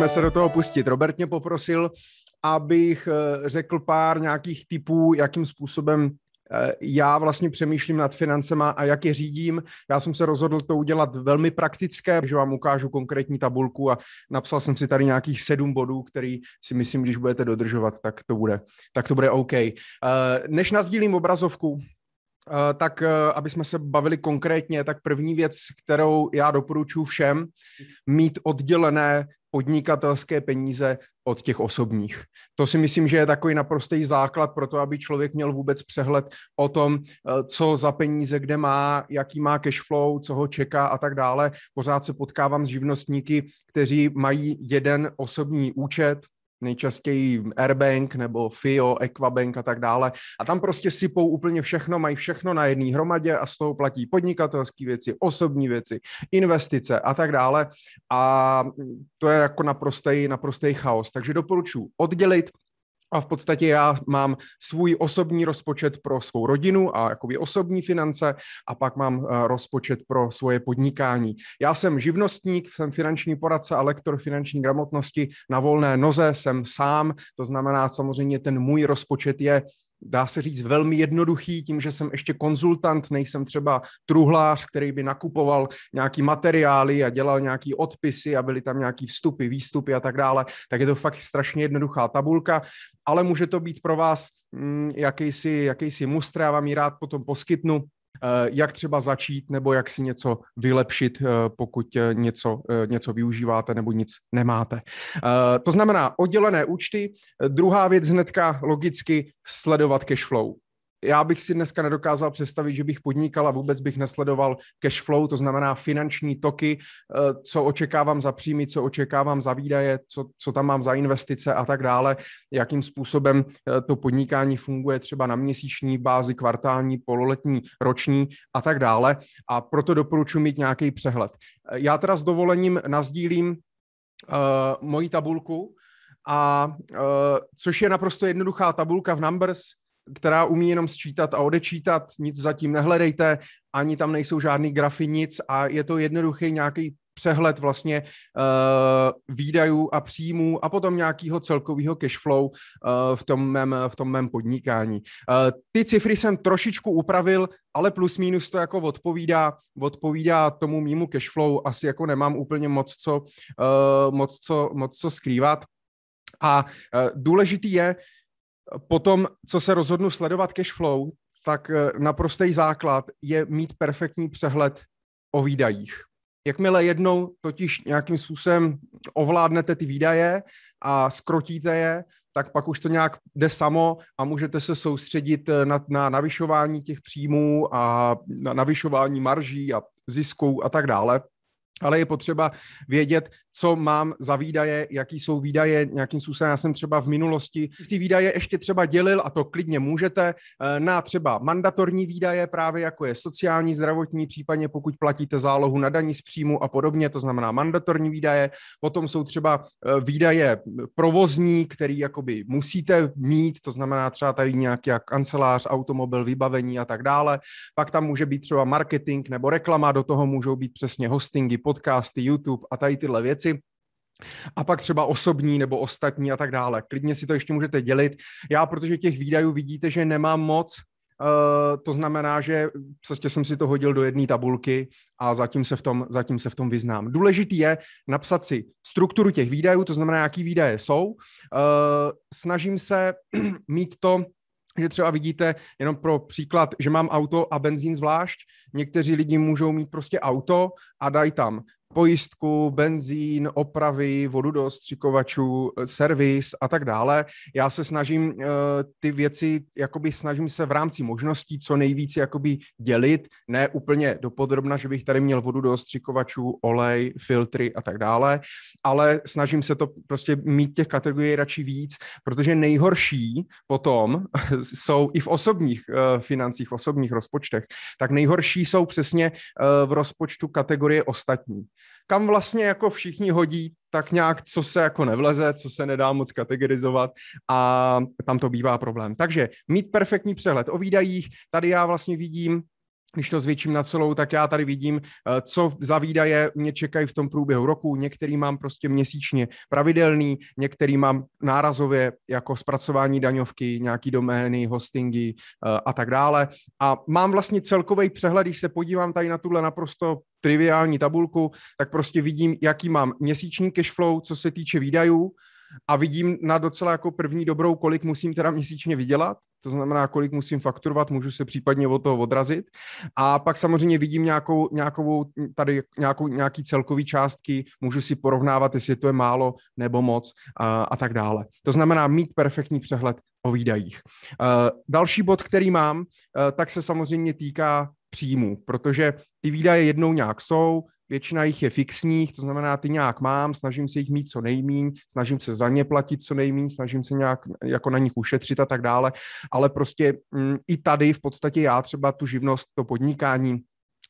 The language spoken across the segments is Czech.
pojďme se do toho pustit. Robert mě poprosil, abych eh, řekl pár nějakých typů, jakým způsobem eh, já vlastně přemýšlím nad financema a jak je řídím. Já jsem se rozhodl to udělat velmi praktické, že vám ukážu konkrétní tabulku a napsal jsem si tady nějakých sedm bodů, který si myslím, když budete dodržovat, tak to bude, tak to bude OK. Eh, než nazdílím obrazovku, Eh, tak eh, aby jsme se bavili konkrétně, tak první věc, kterou já doporučuji všem, mít oddělené podnikatelské peníze od těch osobních. To si myslím, že je takový naprostý základ pro to, aby člověk měl vůbec přehled o tom, eh, co za peníze kde má, jaký má cash flow, co ho čeká a tak dále. Pořád se potkávám s živnostníky, kteří mají jeden osobní účet, nejčastěji Airbank nebo FIO, Equabank a tak dále. A tam prostě sypou úplně všechno, mají všechno na jedné hromadě a z toho platí podnikatelské věci, osobní věci, investice a tak dále. A to je jako naprostej, naprostej chaos. Takže doporučuji oddělit, a v podstatě já mám svůj osobní rozpočet pro svou rodinu a jakoby osobní finance a pak mám eh, rozpočet pro svoje podnikání. Já jsem živnostník, jsem finanční poradce a lektor finanční gramotnosti na volné noze, jsem sám, to znamená samozřejmě ten můj rozpočet je dá se říct, velmi jednoduchý, tím, že jsem ještě konzultant, nejsem třeba truhlář, který by nakupoval nějaký materiály a dělal nějaký odpisy a byly tam nějaký vstupy, výstupy a tak dále, tak je to fakt strašně jednoduchá tabulka, ale může to být pro vás mm, jakýsi, jakýsi mustr, já vám ji rád potom poskytnu, Eh, jak třeba začít nebo jak si něco vylepšit, eh, pokud eh, něco, něco využíváte nebo nic nemáte. To znamená oddělené účty. Druhá věc hnedka logicky sledovat cash flow já bych si dneska nedokázal představit, že bych podnikal a vůbec bych nesledoval cash flow, to znamená finanční toky, eh, co očekávám za příjmy, co očekávám za výdaje, co, co tam mám za investice a tak dále, jakým způsobem eh, to podnikání funguje třeba na měsíční bázi, kvartální, pololetní, roční a tak dále. A proto doporučuji mít nějaký přehled. Eh, já teda s dovolením nazdílím uh, moji tabulku, a uh, což je naprosto jednoduchá tabulka v Numbers, která umí jenom sčítat a odečítat, nic zatím nehledejte, ani tam nejsou žádný grafy, nic a je to jednoduchý nějaký přehled vlastně uh, výdajů a příjmů a potom nějakého celkového flow uh, v, tom mém, v tom mém podnikání. Uh, ty cifry jsem trošičku upravil, ale plus minus to jako odpovídá, odpovídá tomu mýmu cash flow asi jako nemám úplně moc co, uh, moc co, moc co skrývat. A uh, důležitý je, uh, Potom, co se rozhodnu sledovat cash flow, tak eh, naprostý základ je mít perfektní přehled o výdajích. Jakmile jednou totiž nějakým způsobem ovládnete ty výdaje a skrotíte je, tak pak už to nějak jde samo a můžete se soustředit eh, na, na navyšování těch příjmů a na navyšování marží a zisků a tak dále. Ale je potřeba vědět, co mám za výdaje, jaký jsou výdaje, nějakým způsobem já jsem třeba v minulosti ty výdaje ještě třeba dělil, a to klidně můžete, eh, na třeba mandatorní výdaje, právě jako je sociální, zdravotní, případně pokud platíte zálohu na daní z příjmu a podobně, to znamená mandatorní výdaje, potom jsou třeba eh, výdaje provozní, který jakoby musíte mít, to znamená třeba tady nějaký jak kancelář, automobil, vybavení a tak dále, pak tam může být třeba marketing nebo reklama, do toho můžou být přesně hostingy, podcasty, YouTube a tady tyhle věci věci a pak třeba osobní nebo ostatní a tak dále. Klidně si to ještě můžete dělit. Já, protože těch výdajů vidíte, že nemám moc, eh, to znamená, že prostě jsem si to hodil do jedné tabulky a zatím se, v tom, zatím se v tom vyznám. Důležitý je napsat si strukturu těch výdajů, to znamená, jaký výdaje jsou. Eh, snažím se mít to že třeba vidíte, jenom pro příklad, že mám auto a benzín zvlášť, někteří lidi můžou mít prostě auto a dají tam pojistku, benzín, opravy, vodu do střikovačů, eh, servis a tak dále. Já se snažím eh, ty věci, jakoby snažím se v rámci možností co nejvíce jakoby dělit, ne úplně dopodrobna, že bych tady měl vodu do střikovačů, olej, filtry a tak dále, ale snažím se to prostě mít těch kategorií radši víc, protože nejhorší potom jsou i v osobních eh, financích, v osobních rozpočtech, tak nejhorší jsou přesně v rozpočtu kategorie ostatní kam vlastně jako všichni hodí tak nějak, co se jako nevleze, co se nedá moc kategorizovat a tam to bývá problém. Takže mít perfektní přehled o výdajích, tady já vlastně vidím když to zvětším na celou, tak já tady vidím, eh, co za výdaje mě čekají v tom průběhu roku. Některý mám prostě měsíčně pravidelný, některý mám nárazově jako zpracování daňovky, nějaký domény, hostingy eh, a tak dále. A mám vlastně celkový přehled, když se podívám tady na tuhle naprosto triviální tabulku, tak prostě vidím, jaký mám měsíční cashflow, co se týče výdajů, a vidím na docela jako první dobrou, kolik musím teda měsíčně vydělat, to znamená, kolik musím fakturovat, můžu se případně od toho odrazit. A pak samozřejmě vidím nějakou, nějakou tady nějakou, nějaký celkový částky, můžu si porovnávat, jestli to je málo nebo moc a, a tak dále. To znamená mít perfektní přehled o výdajích. E, další bod, který mám, e, tak se samozřejmě týká příjmů, protože ty výdaje jednou nějak jsou, většina jich je fixních, to znamená, ty nějak mám, snažím se jich mít co nejmíň, snažím se za ně platit co nejmíň, snažím se nějak jako na nich ušetřit a tak dále, ale prostě mm, i tady v podstatě já třeba tu živnost, to podnikání,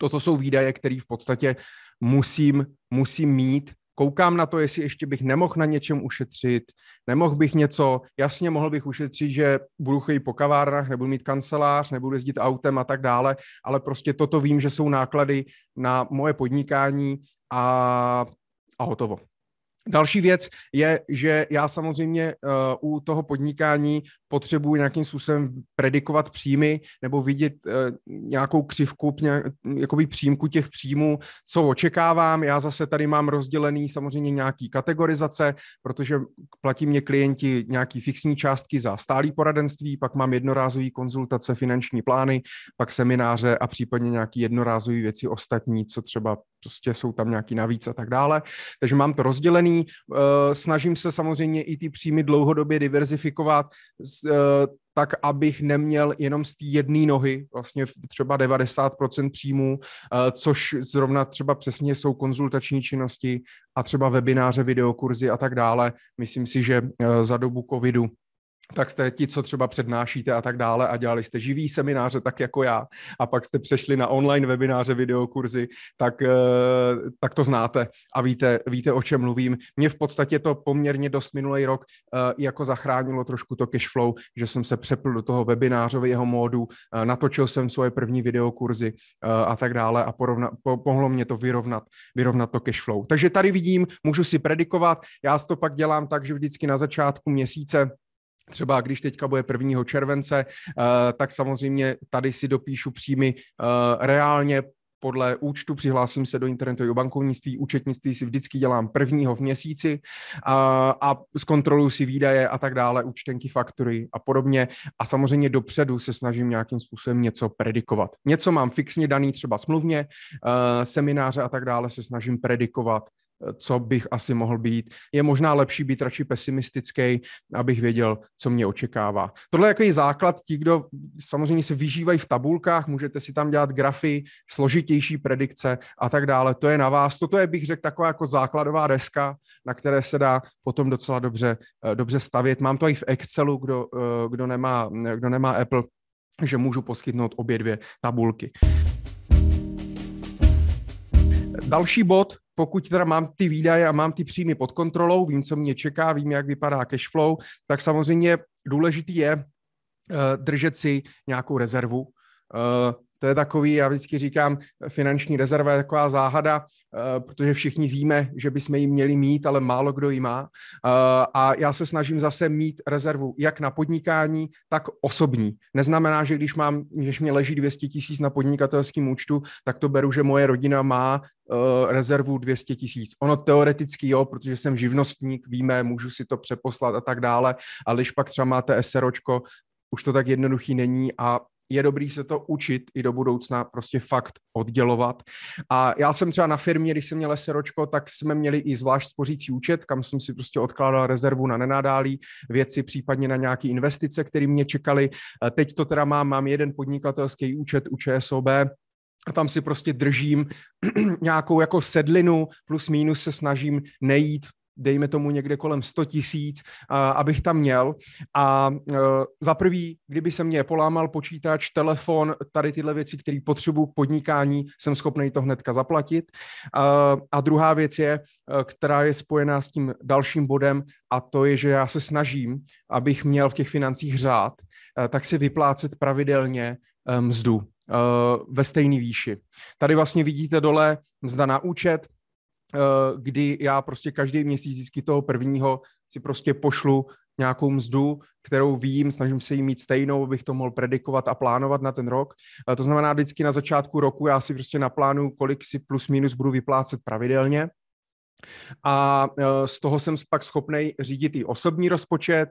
toto jsou výdaje, které v podstatě musím, musím mít, koukám na to, jestli ještě bych nemohl na něčem ušetřit, nemohl bych něco, jasně mohl bych ušetřit, že budu chodit po kavárnách, nebudu mít kancelář, nebudu jezdit autem a tak dále, ale prostě toto vím, že jsou náklady na moje podnikání a, a hotovo. Další věc je, že já samozřejmě uh, u toho podnikání potřebuji nějakým způsobem predikovat příjmy nebo vidět uh, nějakou křivku, nějak, jakoby přímku těch příjmů, co očekávám. Já zase tady mám rozdělený samozřejmě nějaký kategorizace, protože platí mě klienti nějaký fixní částky za stálý poradenství, pak mám jednorázové konzultace, finanční plány, pak semináře a případně nějaký jednorázové věci ostatní, co třeba prostě jsou tam nějaký navíc a tak dále. Takže mám to rozdělený Eh, snažím se samozřejmě i ty příjmy dlouhodobě diverzifikovat eh, tak, abych neměl jenom z té jedné nohy, vlastně třeba 90% příjmů, eh, což zrovna třeba přesně jsou konzultační činnosti a třeba webináře, videokurzy a tak dále. Myslím si, že za dobu covidu tak jste ti, co třeba přednášíte a tak dále a dělali jste živý semináře, tak jako já, a pak jste přešli na online webináře, videokurzy, tak, eh, tak to znáte a víte, víte, o čem mluvím. Mě v podstatě to poměrně dost minulý rok eh, jako zachránilo trošku to cash flow, že jsem se přepl do toho webinářového módu, eh, natočil jsem svoje první videokurzy a tak dále a porovna, po, pohlo mě to vyrovnat, vyrovnat to cash flow. Takže tady vidím, můžu si predikovat, já to pak dělám tak, že vždycky na začátku měsíce Třeba když teďka bude 1. července, eh, tak samozřejmě tady si dopíšu příjmy eh, reálně podle účtu, přihlásím se do internetového bankovnictví, účetnictví si vždycky dělám prvního v měsíci a, a zkontroluji si výdaje a tak dále, účtenky, faktury a podobně. A samozřejmě dopředu se snažím nějakým způsobem něco predikovat. Něco mám fixně daný třeba smluvně, eh, semináře a tak dále se snažím predikovat co bych asi mohl být. Je možná lepší být radši pesimistický, abych věděl, co mě očekává. Tohle je jaký základ, ti, kdo samozřejmě se vyžívají v tabulkách, můžete si tam dělat grafy, složitější predikce a tak dále. To je na vás. Toto je, bych řekl, taková jako základová deska, na které se dá potom docela dobře, eh, dobře stavět. Mám to i v Excelu, kdo, eh, kdo, nemá, kdo nemá Apple, že můžu poskytnout obě dvě tabulky. Další bod, pokud teda mám ty výdaje a mám ty příjmy pod kontrolou, vím, co mě čeká, vím, jak vypadá cash flow, tak samozřejmě důležitý je eh, držet si nějakou rezervu, eh, to je takový, já vždycky říkám, finanční rezerva je taková záhada, eh, protože všichni víme, že bychom ji měli mít, ale málo kdo ji má. Eh, a já se snažím zase mít rezervu jak na podnikání, tak osobní. Neznamená, že když mám, když mě leží 200 tisíc na podnikatelském účtu, tak to beru, že moje rodina má eh, rezervu 200 tisíc. Ono teoreticky jo, protože jsem živnostník, víme, můžu si to přeposlat a tak dále, ale když pak třeba máte SROčko, už to tak jednoduchý není a je dobrý se to učit i do budoucna, prostě fakt oddělovat. A já jsem třeba na firmě, když jsem měl seročko, tak jsme měli i zvlášť spořící účet, kam jsem si prostě odkládal rezervu na nenadálí věci, případně na nějaké investice, které mě čekaly. Eh, teď to teda mám, mám jeden podnikatelský účet u ČSOB, a tam si prostě držím nějakou jako sedlinu, plus mínus se snažím nejít dejme tomu někde kolem 100 tisíc, abych tam měl. A e, za prvý, kdyby se mě polámal počítač, telefon, tady tyhle věci, které potřebuji k podnikání, jsem schopný to hnedka zaplatit. A druhá věc je, e, která je spojená s tím dalším bodem, a to je, že já se snažím, abych měl v těch financích řád, e, tak si vyplácet pravidelně mzdu ve stejné výši. Tady vlastně vidíte dole mzda na účet, Eh, kdy já prostě každý měsíc vždycky toho prvního si prostě pošlu nějakou mzdu, kterou vím, snažím se jí mít stejnou, abych to mohl predikovat a plánovat na ten rok. Eh, to znamená, vždycky na začátku roku já si prostě naplánuju, kolik si plus minus budu vyplácet pravidelně. A eh, z toho jsem pak schopný řídit i osobní rozpočet,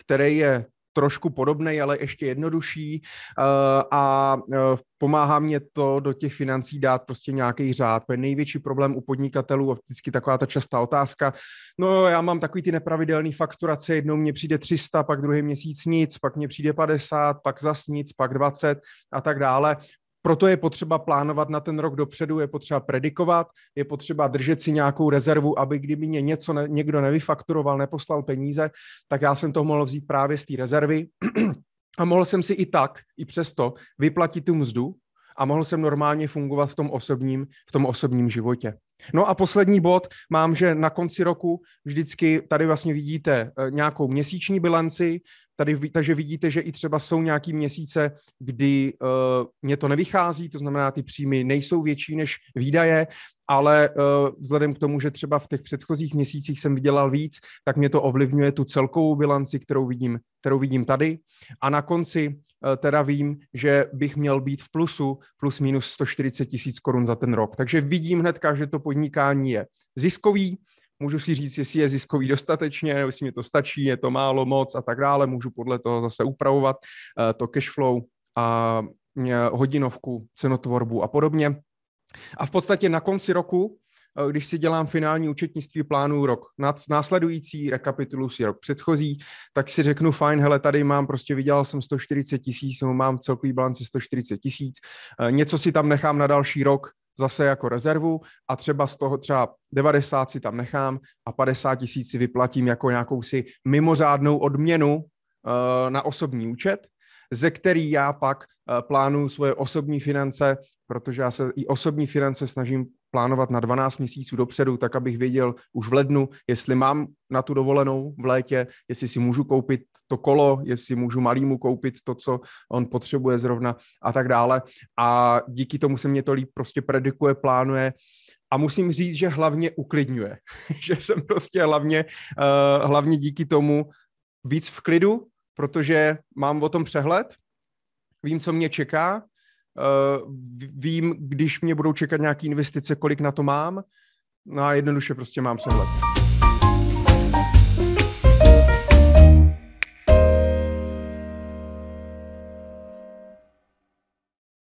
který je trošku podobný, ale ještě jednodušší eh, a eh, pomáhá mě to do těch financí dát prostě nějaký řád. To je největší problém u podnikatelů a vždycky taková ta častá otázka. No já mám takový ty nepravidelný fakturace, jednou mě přijde 300, pak druhý měsíc nic, pak mě přijde 50, pak zas nic, pak 20 a tak dále. Proto je potřeba plánovat na ten rok dopředu, je potřeba predikovat, je potřeba držet si nějakou rezervu, aby kdyby mě něco ne, někdo nevyfakturoval, neposlal peníze, tak já jsem to mohl vzít právě z té rezervy a mohl jsem si i tak, i přesto vyplatit tu mzdu a mohl jsem normálně fungovat v tom osobním, v tom osobním životě. No a poslední bod mám, že na konci roku vždycky tady vlastně vidíte eh, nějakou měsíční bilanci, Tady, takže vidíte, že i třeba jsou nějaký měsíce, kdy uh, eh, mě to nevychází, to znamená, ty příjmy nejsou větší než výdaje, ale uh, vzhledem k tomu, že třeba v těch předchozích měsících jsem vydělal víc, tak mě to ovlivňuje tu celkovou bilanci, kterou vidím, kterou vidím tady. A na konci uh, teda vím, že bych měl být v plusu plus minus 140 tisíc korun za ten rok. Takže vidím hnedka, že to podnikání je ziskový, můžu si říct, jestli je ziskový dostatečně, nebo jestli mi to stačí, je to málo, moc a tak dále, můžu podle toho zase upravovat eh, to cash flow a eh, hodinovku, cenotvorbu a podobně. A v podstatě na konci roku eh, když si dělám finální účetnictví plánů rok následující, rekapitulu si rok předchozí, tak si řeknu, fajn, hele, tady mám, prostě vydělal jsem 140 tisíc, mám celkový bilanci 140 tisíc, něco si tam nechám na další rok, zase jako rezervu a třeba z toho třeba 90 si tam nechám a 50 tisíc si vyplatím jako nějakou si mimořádnou odměnu uh, na osobní účet, ze který já pak eh, plánuju svoje osobní finance, protože já se i osobní finance snažím plánovat na 12 měsíců dopředu, tak abych věděl už v lednu, jestli mám na tu dovolenou v létě, jestli si můžu koupit to kolo, jestli můžu malýmu koupit to, co on potřebuje zrovna a tak dále. A díky tomu se mě to líp prostě predikuje, plánuje. A musím říct, že hlavně uklidňuje. že jsem prostě hlavně, uh, hlavně díky tomu víc v klidu, protože mám o tom přehled, vím, co mě čeká, Eh, vím, když mě budou čekat nějaké investice, kolik na to mám, no a jednoduše prostě mám let.